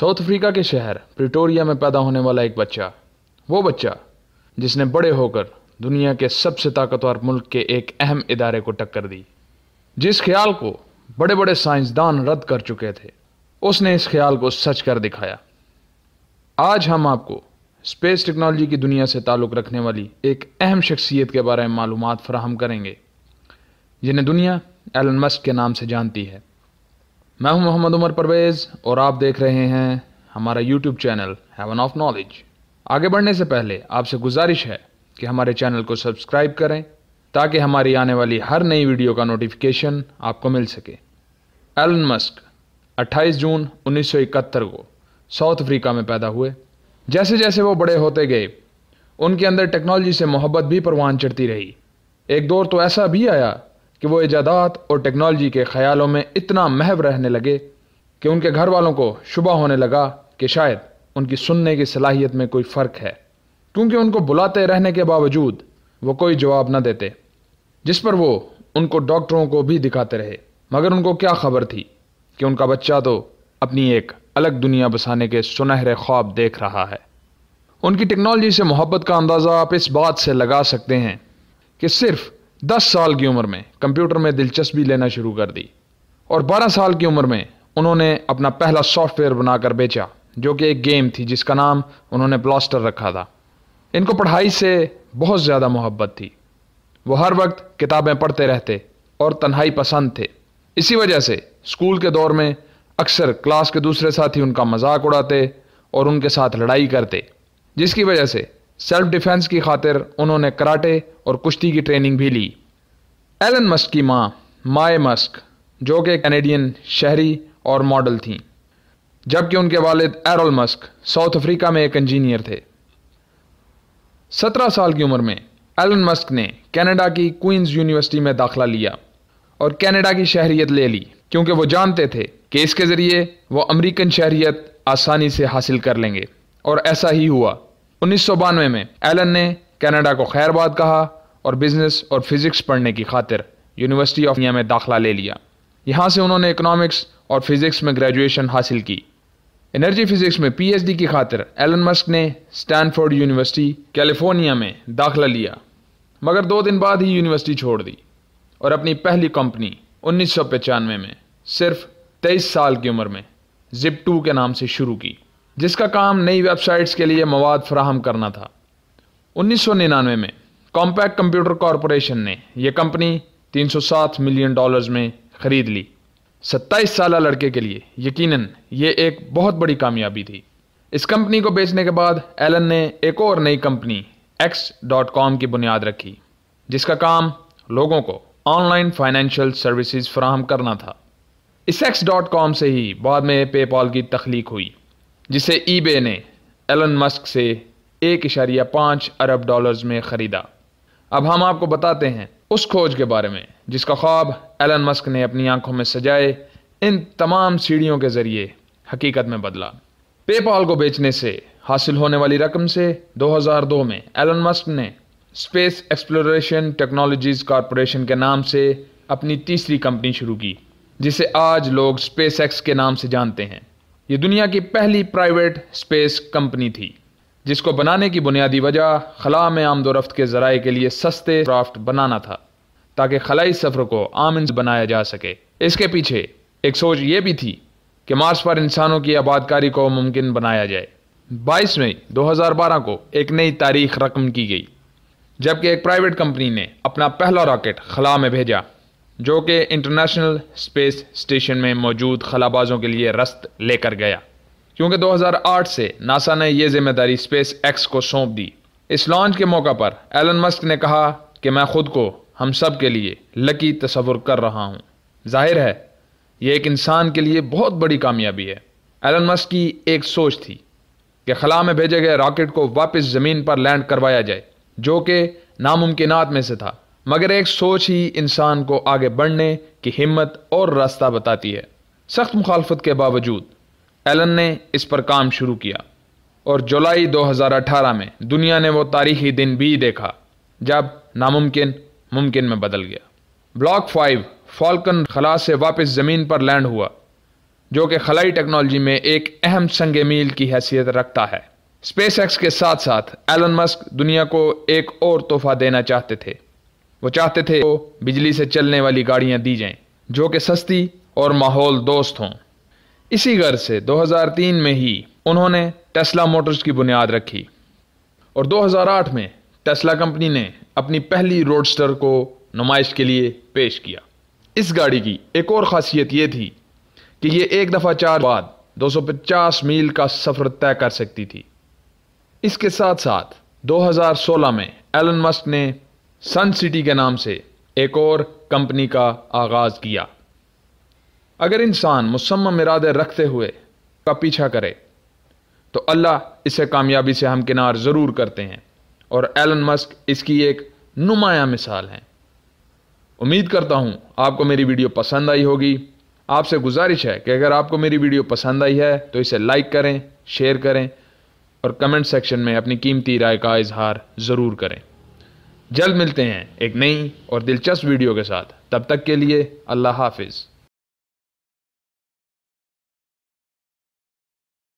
south Africa के शहर Pretoria में पैदा होने वाला एक बच्चा वो बच्चा जिसने बड़े होकर दुनिया के सबसे ताकतवर मुल्क के एक अहम इदारे को टक्कर दी जिस ख्याल को बड़े बड़े साइंसदान रद्द कर चुके थे उसने इस ख्याल को सच कर दिखाया आज हम आपको स्पेस टेक्नोलॉजी की दुनिया से ताल्लुक़ रखने वाली एक अहम शख्सियत के बारे में मालूम फ़राहम करेंगे जिन्हें दुनिया एलन मस्क के नाम से जानती है मैं हूं मोहम्मद उमर परवेज़ और आप देख रहे हैं हमारा YouTube channel heaven of knowledge आगे बढ़ने से पहले आपसे गुजारिश है कि हमारे चैनल को सब्सक्राइब करें ताकि हमारी आने वाली हर नई वीडियो का नोटिफिकेशन आपको मिल सके एलन मस्क 28 जून 1971 को साउथ अफ्रीका में पैदा हुए जैसे जैसे वो बड़े होते गए उनके अंदर टेक्नोलॉजी से मोहब्बत भी परवान चढ़ती रही एक दौर तो ऐसा भी आया कि वो ईजादात और टेक्नोलॉजी के ख्यालों में इतना महव रहने लगे कि उनके घर वालों को शुबा होने लगा कि शायद उनकी सुनने की सलाहियत में कोई फ़र्क है क्योंकि उनको बुलाते रहने के बावजूद वो कोई जवाब न देते जिस पर वो उनको डॉक्टरों को भी दिखाते रहे मगर उनको क्या खबर थी कि उनका बच्चा तो अपनी एक अलग दुनिया बसाने के सुनहरे ख्वाब देख रहा है उनकी टेक्नोलॉजी से मोहब्बत का अंदाज़ा आप इस बात से लगा सकते हैं कि सिर्फ दस साल की उम्र में कंप्यूटर में दिलचस्पी लेना शुरू कर दी और बारह साल की उम्र में उन्होंने अपना पहला सॉफ्टवेयर बनाकर बेचा जो कि एक गेम थी जिसका नाम उन्होंने ब्लास्टर रखा था इनको पढ़ाई से बहुत ज़्यादा मोहब्बत थी वो हर वक्त किताबें पढ़ते रहते और तन्हाई पसंद थे इसी वजह से स्कूल के दौर में अक्सर क्लास के दूसरे साथी उनका मजाक उड़ाते और उनके साथ लड़ाई करते जिसकी वजह से सेल्फ डिफेंस की खातिर उन्होंने कराटे और कुश्ती की ट्रेनिंग भी ली एलन मस्क की माँ माए मस्क जो कि कैनेडियन शहरी और मॉडल थीं जबकि उनके वालिद एरल मस्क साउथ अफ्रीका में एक इंजीनियर थे सत्रह साल की उम्र में एलन मस्क ने कनाडा की क्वींस यूनिवर्सिटी में दाखला लिया और कनाडा की शहरीत ले ली क्योंकि वो जानते थे कि इसके ज़रिए वो अमेरिकन शहरीत आसानी से हासिल कर लेंगे और ऐसा ही हुआ उन्नीस में एलन ने कनाडा को खैरबाद कहा और बिजनेस और फिज़िक्स पढ़ने की खातिर यूनिवर्सिटी ऑफ इंडिया में दाखिला ले लिया यहाँ से उन्होंने इकनॉमिक्स और फिज़िक्स में ग्रेजुएशन हासिल की एनर्जी फिज़िक्स में पीएचडी की खातिर एलन मस्क ने स्टैनफोर्ड यूनिवर्सिटी कैलिफोर्निया में दाखिला लिया मगर दो दिन बाद ही यूनिवर्सिटी छोड़ दी और अपनी पहली कंपनी उन्नीस में सिर्फ तेईस साल की उम्र में जिप टू के नाम से शुरू की जिसका काम नई वेबसाइट्स के लिए मवाद फ्राहम करना था 1999 में कॉम्पैक्ट कंप्यूटर कॉरपोरेशन ने यह कंपनी 307 मिलियन डॉलर्स में ख़रीद ली 27 साल लड़के के लिए यकीनन ये एक बहुत बड़ी कामयाबी थी इस कंपनी को बेचने के बाद एलन ने एक और नई कंपनी एक्स डॉट कॉम की बुनियाद रखी जिसका काम लोगों को ऑनलाइन फाइनेंशियल सर्विसेज फ्राहम करना था इस एक्स डॉट कॉम से ही बाद में पेपॉल की तख्लीक हुई जिसे ईबे ने एलन मस्क से एक इशारिया पाँच अरब डॉलर्स में ख़रीदा अब हम आपको बताते हैं उस खोज के बारे में जिसका ख्वाब एलन मस्क ने अपनी आंखों में सजाए इन तमाम सीढ़ियों के ज़रिए हकीकत में बदला पेपाल को बेचने से हासिल होने वाली रकम से 2002 में एलन मस्क ने स्पेस एक्सप्लोरेशन टेक्नोलॉजीज़ कॉरपोरेशन के नाम से अपनी तीसरी कंपनी शुरू की जिसे आज लोग स्पेस एक्स के नाम से जानते हैं ये दुनिया की पहली प्राइवेट स्पेस कंपनी थी जिसको बनाने की बुनियादी वजह खला में आमदोरफ्त के ज़राए के लिए सस्ते क्राफ्ट बनाना था ताकि खलाई सफ़र को आम बनाया जा सके इसके पीछे एक सोच यह भी थी कि मार्स पर इंसानों की आबादकारी को मुमकिन बनाया जाए 22 मई 2012 को एक नई तारीख रकम की गई जबकि एक प्राइवेट कंपनी ने अपना पहला रॉकेट खला में भेजा जो कि इंटरनेशनल स्पेस स्टेशन में मौजूद खलाबाजों के लिए रस्त लेकर गया क्योंकि 2008 से नासा ने यह जिम्मेदारी स्पेस एक्स को सौंप दी इस लॉन्च के मौका पर एलन मस्क ने कहा कि मैं खुद को हम सब के लिए लकी तस्वुर कर रहा हूँ जाहिर है यह एक इंसान के लिए बहुत बड़ी कामयाबी है एलन मस्क की एक सोच थी कि खला में भेजे गए रॉकेट को वापस ज़मीन पर लैंड करवाया जाए जो कि नामुमकिन में से था मगर एक सोच ही इंसान को आगे बढ़ने की हिम्मत और रास्ता बताती है सख्त मुखालफत के बावजूद एलन ने इस पर काम शुरू किया और जुलाई 2018 में दुनिया ने वो तारीखी दिन भी देखा जब नामुमकिन मुमकिन में बदल गया ब्लॉक फाइव फॉल्कन खला से वापस ज़मीन पर लैंड हुआ जो कि खलाई टेक्नोलॉजी में एक अहम संग मील की हैसियत रखता है स्पेस एक्स के साथ साथ एलन मस्क दुनिया को एक और तोहफा देना चाहते थे वो चाहते थे वो बिजली से चलने वाली गाड़ियाँ दी जाएं जो कि सस्ती और माहौल दोस्त हों इसी गर्ज से 2003 में ही उन्होंने टेस्ला मोटर्स की बुनियाद रखी और 2008 में टेस्ला कंपनी ने अपनी पहली रोडस्टर को नुमाइश के लिए पेश किया इस गाड़ी की एक और खासियत ये थी कि ये एक दफ़ा चार बाद 250 मील का सफ़र तय कर सकती थी इसके साथ साथ 2016 में एलन मस्क ने सन सिटी के नाम से एक और कंपनी का आगाज़ किया अगर इंसान मुसम इरादे रखते हुए का पीछा करे तो अल्लाह इसे कामयाबी से हम किनार ज़रूर करते हैं और एलन मस्क इसकी एक नुमाया मिसाल है उम्मीद करता हूं आपको मेरी वीडियो पसंद आई होगी आपसे गुजारिश है कि अगर आपको मेरी वीडियो पसंद आई है तो इसे लाइक करें शेयर करें और कमेंट सेक्शन में अपनी कीमती राय का इजहार ज़रूर करें जल्द मिलते हैं एक नई और दिलचस्प वीडियो के साथ तब तक के लिए अल्लाह हाफिज़